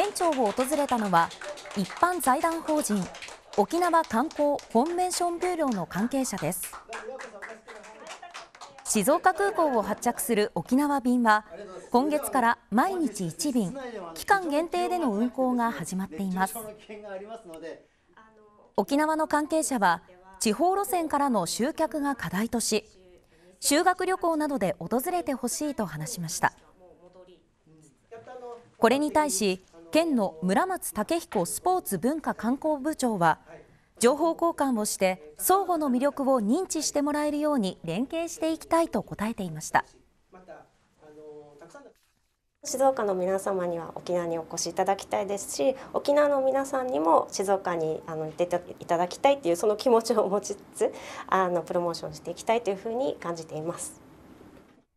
県庁を訪れたのは一般財団法人沖縄観光コンベンションビューローの関係者です静岡空港を発着する沖縄便は今月から毎日1便期間限定での運航が始まっています沖縄の関係者は地方路線からの集客が課題とし修学旅行などで訪れてほしいと話しましたこれに対し県の村松武彦スポーツ文化観光部長は情報交換をして相互の魅力を認知してもらえるように連携していきたいと答えていました静岡の皆様には沖縄にお越しいただきたいですし沖縄の皆さんにも静岡にあの出ていただきたいっていうその気持ちを持ちつつあのプロモーションしていきたいというふうに感じています。